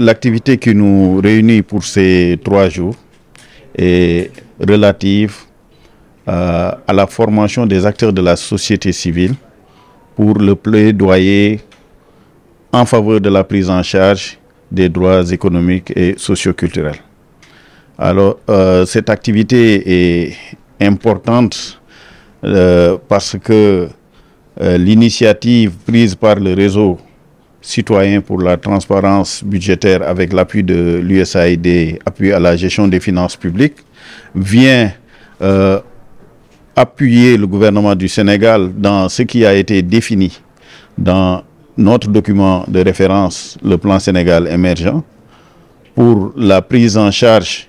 l'activité qui nous réunit pour ces trois jours est relative euh, à la formation des acteurs de la société civile pour le plaidoyer en faveur de la prise en charge des droits économiques et socioculturels. Alors, euh, cette activité est importante euh, parce que l'initiative prise par le réseau citoyen pour la transparence budgétaire avec l'appui de l'USAID, appui à la gestion des finances publiques, vient euh, appuyer le gouvernement du Sénégal dans ce qui a été défini dans notre document de référence, le plan Sénégal émergent, pour la prise en charge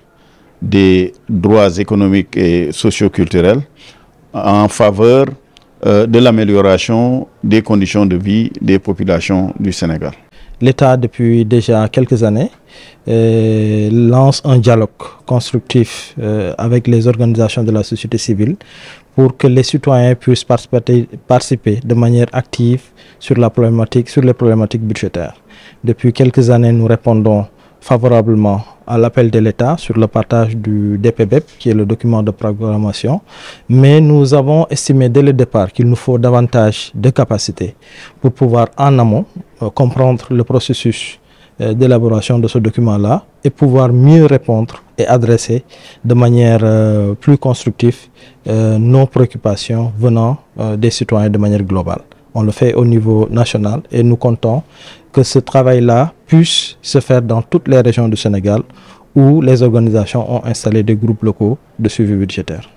des droits économiques et socioculturels en faveur euh, de l'amélioration des conditions de vie des populations du Sénégal. L'État, depuis déjà quelques années, euh, lance un dialogue constructif euh, avec les organisations de la société civile pour que les citoyens puissent participer, participer de manière active sur, la problématique, sur les problématiques budgétaires. Depuis quelques années, nous répondons favorablement à l'appel de l'État sur le partage du DPBEP, qui est le document de programmation, mais nous avons estimé dès le départ qu'il nous faut davantage de capacités pour pouvoir en amont euh, comprendre le processus euh, d'élaboration de ce document-là et pouvoir mieux répondre et adresser de manière euh, plus constructive nos préoccupations venant des citoyens de manière globale on le fait au niveau national et nous comptons que ce travail-là puisse se faire dans toutes les régions du Sénégal où les organisations ont installé des groupes locaux de suivi budgétaire.